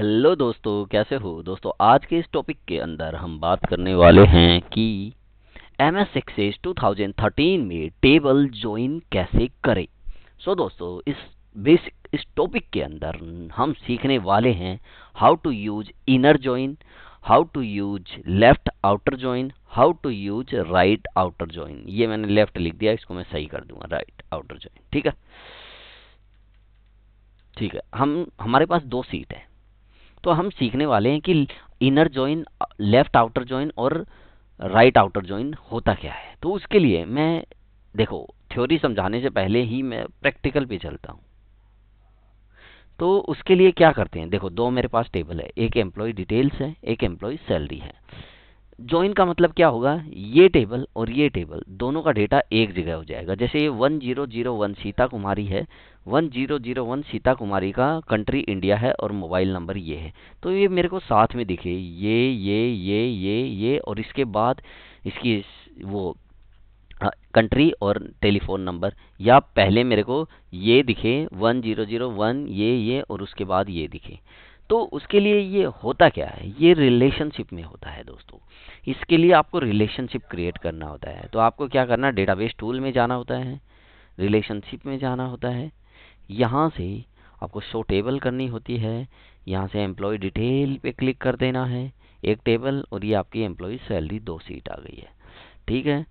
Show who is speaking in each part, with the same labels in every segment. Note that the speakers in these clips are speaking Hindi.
Speaker 1: हेलो दोस्तों कैसे हो दोस्तों आज के इस टॉपिक के अंदर हम बात करने वाले हैं कि एम एस एक्सेस टू में टेबल ज्वाइन कैसे करें सो so दोस्तों इस बेसिक इस टॉपिक के अंदर हम सीखने वाले हैं how to use inner join how to use left outer join how to use right outer join ये मैंने लेफ्ट लिख दिया इसको मैं सही कर दूंगा राइट आउटर ज्वाइन ठीक है ठीक है हम हमारे पास दो सीट है तो हम सीखने वाले हैं कि inner join left outer join और राइट आउटर जॉइन होता क्या है तो उसके लिए मैं देखो थ्योरी समझाने से पहले ही मैं प्रैक्टिकल पे चलता हूँ तो उसके लिए क्या करते हैं देखो दो मेरे पास टेबल है एक एम्प्लॉय डिटेल्स है एक एम्प्लॉय सैलरी है ज्वाइन का मतलब क्या होगा ये टेबल और ये टेबल दोनों का डेटा एक जगह हो जाएगा जैसे ये one zero zero one Sita Kumari है one zero zero one Sita Kumari का कंट्री इंडिया है और मोबाइल नंबर ये है तो ये मेरे को साथ में दिखे ये ये ये ये ये और इसके बाद इसकी वो कंट्री और टेलीफोन नंबर या पहले मेरे को ये दिखे वन जीरो जीरो वन ये ये और उसके बाद ये दिखे तो उसके लिए ये होता क्या है ये रिलेशनशिप में होता है दोस्तों इसके लिए आपको रिलेशनशिप क्रिएट करना होता है तो आपको क्या करना डेटाबेस टूल में जाना होता है रिलेशनशिप में जाना होता है यहाँ से आपको शो टेबल करनी होती है यहाँ से एम्प्लॉय डिटेल पे क्लिक कर देना है एक टेबल और ये आपकी एम्प्लॉय सैलरी दो सीट आ गई है ठीक है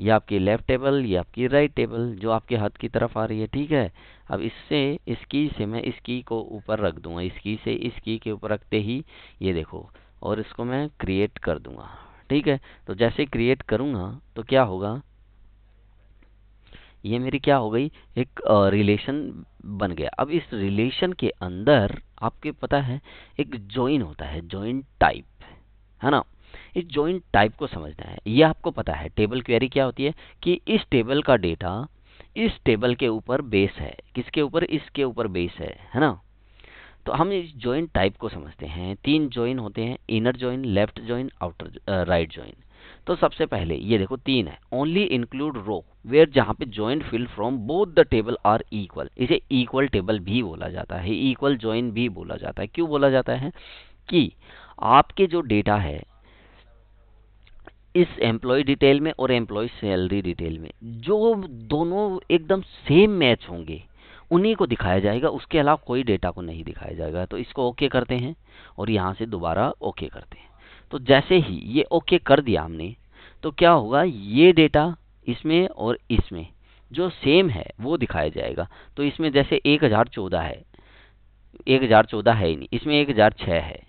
Speaker 1: ये आपकी लेफ़्ट टेबल ये आपकी राइट टेबल जो आपके हाथ की तरफ आ रही है ठीक है अब इससे इस की से मैं इस की को ऊपर रख दूंगा इस की से इस की के ऊपर रखते ही ये देखो और इसको मैं क्रिएट कर दूंगा ठीक है तो जैसे क्रिएट करूँगा तो क्या होगा ये मेरी क्या हो गई एक रिलेशन बन गया अब इस रिलेशन के अंदर आपके पता है एक जॉइन होता है जॉइन टाइप है ना इस जॉइन टाइप को समझना है ये आपको पता है टेबल क्वेरी क्या होती है कि इस टेबल का डेटा इस टेबल के ऊपर बेस है किसके ऊपर इसके ऊपर बेस है है ना तो हम इस जॉइन टाइप को समझते हैं तीन जॉइन होते हैं inner join left join outer right join तो सबसे पहले ये देखो तीन है ओनली इंक्लूड रो वेयर जहाँ पे join field from both the table are equal इसे इक्वल टेबल भी बोला जाता है इक्वल ज्वाइन भी बोला जाता है क्यों बोला जाता है कि आपके जो डेटा है इस एम्प्लॉय डिटेल में और एम्प्लॉय सैलरी डिटेल में जो दोनों एकदम सेम मैच होंगे उन्हीं को दिखाया जाएगा उसके अलावा कोई डेटा को नहीं दिखाया जाएगा तो इसको ओके करते हैं और यहाँ से दोबारा ओके करते हैं तो जैसे ही ये ओके कर दिया हमने तो क्या होगा ये डेटा इसमें और इसमें जो सेम है वो दिखाया जाएगा तो इसमें जैसे एक हज़ार चौदह है एक हज़ार चौदह है ही नहीं इसमें एक हज़ार छः है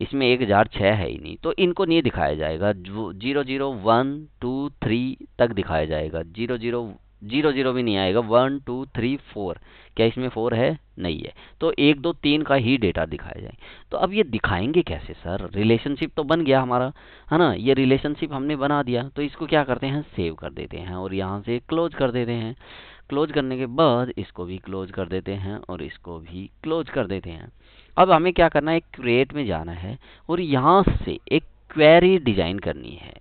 Speaker 1: इसमें एक हज़ार छः है ही नहीं तो इनको नहीं दिखाया जाएगा zero zero one two three तक दिखाया जाएगा जीरो जीरो जीरो जीरो भी नहीं आएगा वन टू थ्री फोर क्या इसमें फोर है नहीं है तो एक दो तीन का ही डेटा दिखाया जाए तो अब ये दिखाएंगे कैसे सर रिलेशनशिप तो बन गया हमारा है ना ये रिलेशनशिप हमने बना दिया तो इसको क्या करते हैं सेव कर देते हैं और यहाँ से क्लोज कर देते हैं क्लोज करने के बाद इसको भी क्लोज कर देते हैं और इसको भी क्लोज कर देते हैं अब हमें क्या करना है क्रिएट में जाना है और यहाँ से एक क्वेरी डिजाइन करनी है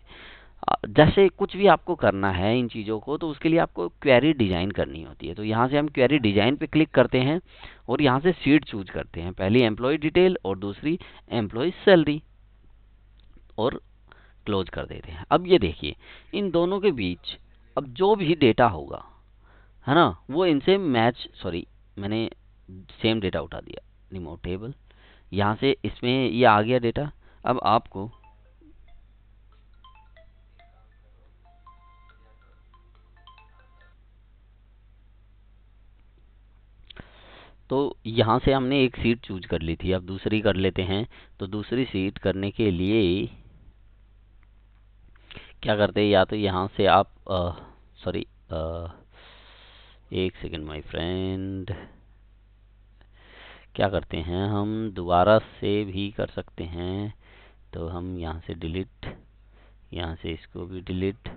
Speaker 1: जैसे कुछ भी आपको करना है इन चीज़ों को तो उसके लिए आपको क्वेरी डिज़ाइन करनी होती है तो यहाँ से हम क्वेरी डिज़ाइन पे क्लिक करते हैं और यहाँ से सीट चूज करते हैं पहली एम्प्लॉय डिटेल और दूसरी एम्प्लॉय सैलरी और क्लोज कर देते हैं अब ये देखिए इन दोनों के बीच अब जो भी डेटा होगा है ना वो इनसे मैच सॉरी मैंने सेम डेटा उठा दिया रिमोट टेबल यहाँ से इसमें ये आ गया डेटा अब आपको तो यहाँ से हमने एक सीट चूज कर ली थी अब दूसरी कर लेते हैं तो दूसरी सीट करने के लिए क्या करते हैं या तो यहाँ से आप सॉरी एक सेकेंड माई फ्रेंड क्या करते हैं हम दोबारा से भी कर सकते हैं तो हम यहाँ से डिलीट यहाँ से इसको भी डिलीट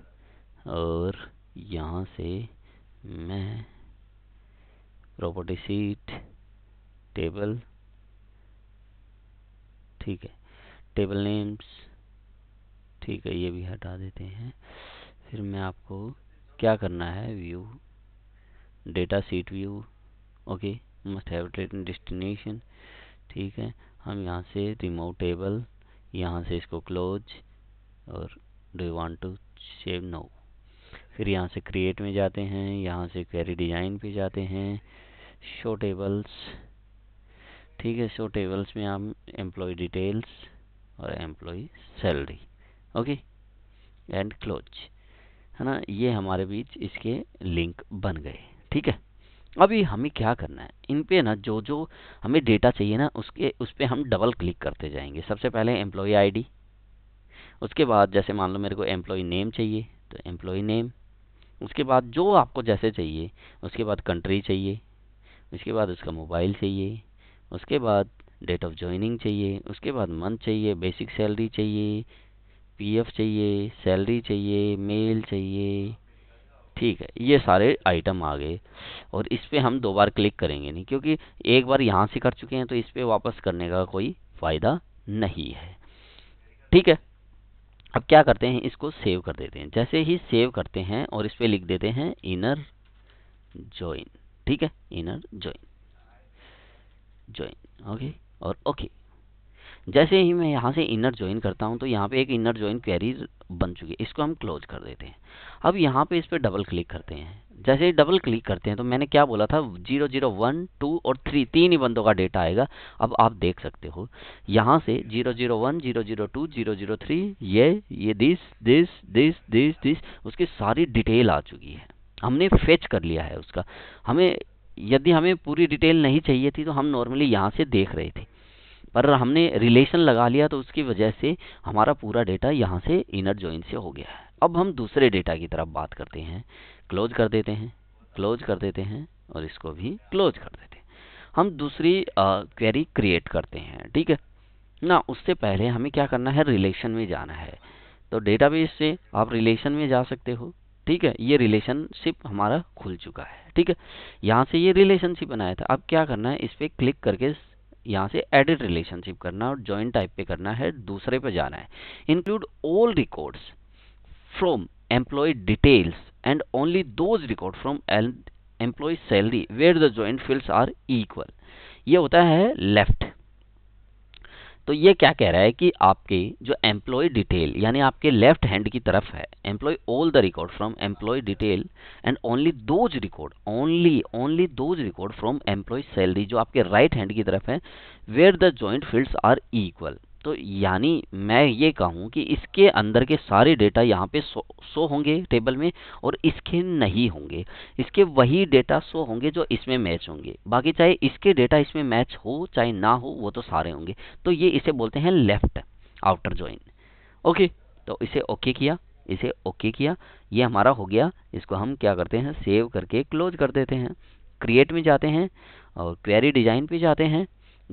Speaker 1: और यहाँ से मैं प्रॉपर्टी सीट टेबल ठीक है टेबल नेम्स ठीक है ये भी हटा देते हैं फिर मैं आपको क्या करना है view data sheet view okay must have written destination ठीक है हम यहाँ से रिमोट टेबल यहाँ से इसको क्लोज और do you want to save no फिर यहाँ से क्रिएट में जाते हैं यहाँ से क्वेरी डिज़ाइन पे जाते हैं शो टेबल्स ठीक है शो टेबल्स में हम एम्प्लॉय डिटेल्स और employee salary okay and close है ना ये हमारे बीच इसके लिंक बन गए ठीक है अभी हमें क्या करना है इन पे ना जो जो हमें डेटा चाहिए ना उसके उस पर हम डबल क्लिक करते जाएंगे सबसे पहले एम्प्लॉय आईडी उसके बाद जैसे मान लो मेरे को एम्प्लॉय नेम चाहिए तो एम्प्लॉय नेम उसके बाद जो आपको जैसे चाहिए उसके बाद कंट्री चाहिए इसके बाद उसका मोबाइल चाहिए उसके बाद डेट ऑफ ज्वाइनिंग चाहिए उसके बाद मंथ चाहिए बेसिक सैलरी चाहिए पीएफ चाहिए सैलरी चाहिए मेल चाहिए ठीक है ये सारे आइटम आ गए और इस पर हम दो बार क्लिक करेंगे नहीं क्योंकि एक बार यहाँ से कर चुके हैं तो इस पर वापस करने का कोई फ़ायदा नहीं है ठीक है अब क्या करते हैं इसको सेव कर देते हैं जैसे ही सेव करते हैं और इस पर लिख देते हैं इनर जॉइन ठीक है इनर ज्वाइन ज्वाइन ओके और ओके जैसे ही मैं यहाँ से इनर ज्वाइन करता हूँ तो यहाँ पे एक इनर ज्वाइन क्वेरी बन चुकी है इसको हम क्लोज कर देते हैं अब यहाँ पे इस पर डबल क्लिक करते हैं जैसे ही डबल क्लिक करते हैं तो मैंने क्या बोला था जीरो जीरो वन टू और थ्री तीन ही बंदों का डेटा आएगा अब आप देख सकते हो यहाँ से zero zero one zero zero two zero zero three ये ये this this this this this उसकी सारी डिटेल आ चुकी है हमने फेच कर लिया है उसका हमें यदि हमें पूरी डिटेल नहीं चाहिए थी तो हम नॉर्मली यहाँ से देख रहे थे पर हमने रिलेशन लगा लिया तो उसकी वजह से हमारा पूरा डेटा यहाँ से इनर ज्वाइन से हो गया है अब हम दूसरे डेटा की तरफ बात करते हैं क्लोज कर देते हैं क्लोज कर देते हैं और इसको भी क्लोज कर देते हैं हम दूसरी क्वेरी क्रिएट करते हैं ठीक है ना उससे पहले हमें क्या करना है रिलेशन में जाना है तो डेटाबेस से आप रिलेशन में जा सकते हो ठीक है ये रिलेशनशिप हमारा खुल चुका है ठीक है यहाँ से ये रिलेशनशिप बनाया था अब क्या करना है इस पर क्लिक करके यहाँ से एडिट रिलेशनशिप करना है और ज्वाइन टाइप पे करना है दूसरे पे जाना है include all records from employee details and only those record from employee salary where the joint fields are equal ये होता है लेफ्ट तो ये क्या कह रहा है कि आपकी जो एम्प्लॉय डिटेल यानी आपके लेफ्ट हैंड की तरफ है employee all the record from employee detail and only those record only only those record from employee salary जो आपके राइट right हैंड की तरफ है where the joint fields are equal तो यानी मैं ये कहूँ कि इसके अंदर के सारे डेटा यहाँ पे सो सो होंगे टेबल में और इसके नहीं होंगे इसके वही डेटा सो होंगे जो इसमें मैच होंगे बाकी चाहे इसके डेटा इसमें मैच हो चाहे ना हो वो तो सारे होंगे तो ये इसे बोलते हैं लेफ्ट आउटर ज्वाइन ओके तो इसे ओके किया इसे ओके किया ये हमारा हो गया इसको हम क्या करते हैं सेव करके क्लोज कर देते हैं क्रिएट में जाते हैं और क्वेरी डिजाइन पे जाते हैं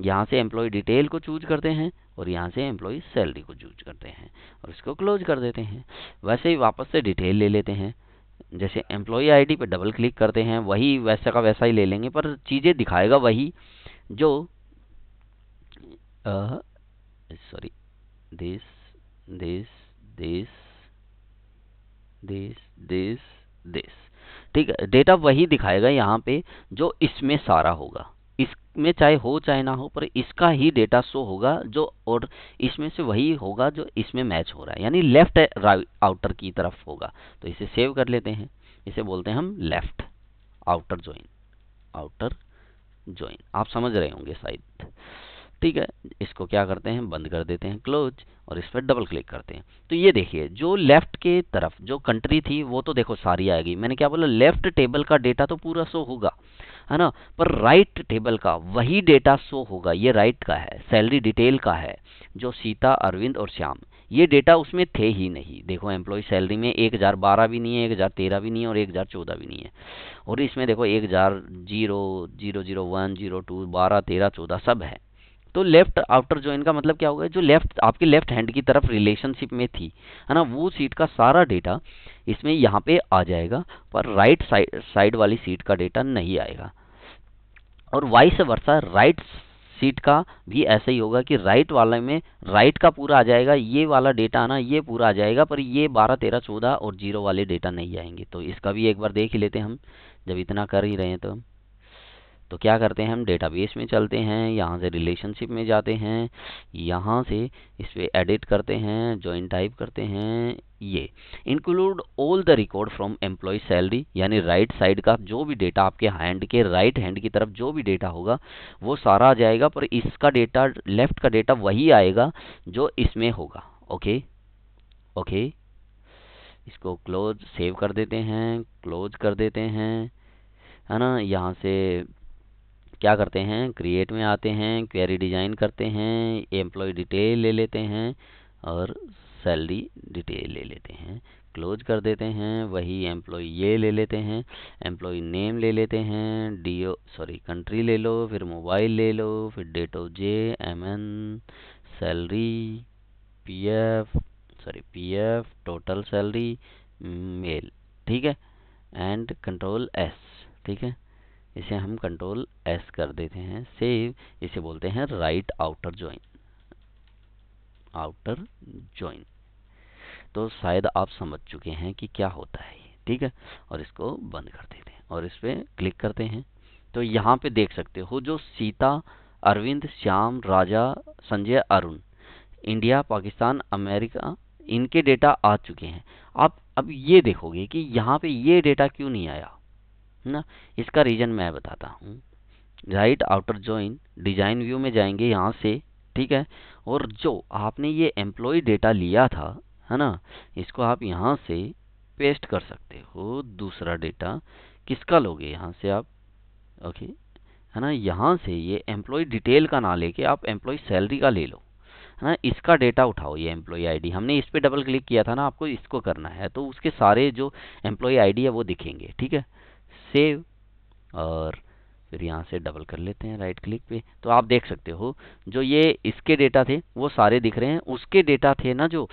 Speaker 1: यहाँ से एम्प्लॉय डिटेल को चूज करते हैं और यहाँ से एम्प्लॉज सैलरी को चूज करते हैं और इसको क्लोज कर देते हैं वैसे ही वापस से डिटेल ले लेते हैं जैसे एम्प्लॉई आईडी पे डबल क्लिक करते हैं वही वैसा का वैसा ही ले लेंगे पर चीज़ें दिखाएगा वही जो sorry this this this this this this ठीक है डेटा वही दिखाएगा यहाँ पे जो इसमें सारा होगा में चाहे हो चाहे ना हो पर इसका ही डेटा शो होगा जो और इसमें से वही होगा जो इसमें मैच हो रहा है यानी लेफ्ट आउटर की तरफ होगा तो इसे सेव कर लेते हैं इसे बोलते हैं हम left outer join outer join आप समझ रहे होंगे शायद ठीक है इसको क्या करते हैं बंद कर देते हैं क्लोज और इस पर डबल क्लिक करते हैं तो ये देखिए जो लेफ्ट के तरफ जो कंट्री थी वो तो देखो सारी आएगी मैंने क्या बोला लेफ्ट टेबल का डेटा तो पूरा शो होगा है ना पर राइट टेबल का वही डेटा शो होगा ये राइट का है सैलरी डिटेल का है जो सीता अरविंद और श्याम ये डेटा उसमें थे ही नहीं देखो एम्प्लॉय सैलरी में एक हज़ार बारह भी नहीं है एक हज़ार तेरह भी नहीं है और एक हज़ार चौदह भी नहीं है और इसमें देखो एक हज़ार zero zero zero one zero two बारह तेरह चौदह सब है तो लेफ्ट आफ्टर जॉइन का मतलब क्या होगा जो लेफ्ट आपके लेफ्ट हैंड की तरफ रिलेशनशिप में थी है ना वो सीट का सारा डेटा इसमें यहाँ पे आ जाएगा पर राइट साइड साइड वाली सीट का डेटा नहीं आएगा और वाइस वर्षा राइट सीट का भी ऐसा ही होगा कि राइट वाले में राइट का पूरा आ जाएगा ये वाला डेटा आना ये पूरा आ जाएगा पर ये बारह तेरह चौदह और जीरो वाले डेटा नहीं आएंगे तो इसका भी एक बार देख ही लेते हैं हम जब इतना कर ही रहे हैं तो तो क्या करते हैं हम डेटाबेस में चलते हैं यहाँ से रिलेशनशिप में जाते हैं यहाँ से इस पर एडिट करते हैं जॉइन टाइप करते हैं ये include all the record from employee salary यानी राइट साइड का जो भी डेटा आपके हैंड के राइट right हैंड की तरफ जो भी डेटा होगा वो सारा आ जाएगा पर इसका डेटा लेफ्ट का डेटा वही आएगा जो इसमें होगा ओके ओके इसको क्लोज सेव कर देते हैं क्लोज कर देते हैं है ना यहाँ से क्या करते हैं क्रिएट में आते हैं क्वेरी डिज़ाइन करते हैं एम्प्लॉय डिटेल ले लेते हैं और सैलरी डिटेल ले लेते हैं क्लोज कर देते हैं वही एम्प्लॉय ये ले लेते हैं एम्प्लॉय नेम ले लेते हैं डी ओ सॉरी कंट्री ले लो फिर मोबाइल ले लो फिर date of J M N salary P F sorry P F total salary mail ठीक है एंड कंट्रोल एस ठीक है इसे हम कंट्रोल एस कर देते हैं सेव इसे बोलते हैं right outer join outer join तो शायद आप समझ चुके हैं कि क्या होता है ठीक है और इसको बंद कर देते हैं और इस पर क्लिक करते हैं तो यहाँ पे देख सकते हो जो सीता अरविंद श्याम राजा संजय अरुण इंडिया पाकिस्तान अमेरिका इनके डेटा आ चुके हैं आप अब ये देखोगे कि यहाँ पे ये डेटा क्यों नहीं आया है ना इसका रीजन मैं बताता हूँ right outer join design view में जाएंगे यहाँ से ठीक है और जो आपने ये एम्प्लॉय डेटा लिया था है ना इसको आप यहाँ से पेस्ट कर सकते हो दूसरा डेटा किसका लोगे यहाँ से आप ओके है ना यहाँ से ये एम्प्लॉय डिटेल का ना लेके आप एम्प्लॉय सैलरी का ले लो है ना इसका डेटा उठाओ ये एम्प्लॉय आईडी हमने इस पर डबल क्लिक किया था ना आपको इसको करना है तो उसके सारे जो एम्प्लॉय आईडी है वो दिखेंगे ठीक है सेव और फिर यहाँ से डबल कर लेते हैं राइट क्लिक पे तो आप देख सकते हो जो ये इसके डेटा थे वो सारे दिख रहे हैं उसके डेटा थे ना जो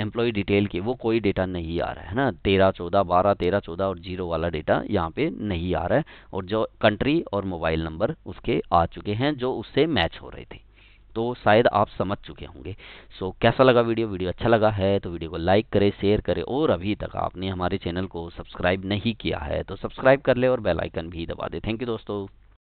Speaker 1: एम्प्लॉय डिटेल के वो कोई डेटा नहीं आ रहा है ना तेरह चौदह बारह तेरह चौदह और जीरो वाला डेटा यहाँ पे नहीं आ रहा है और जो कंट्री और मोबाइल नंबर उसके आ चुके हैं जो उससे मैच हो रहे थे तो शायद आप समझ चुके होंगे सो so, कैसा लगा वीडियो वीडियो अच्छा लगा है तो वीडियो को लाइक करें शेयर करें और अभी तक आपने हमारे चैनल को सब्सक्राइब नहीं किया है तो सब्सक्राइब कर ले और बेलाइकन भी दबा दें थैंक यू दोस्तों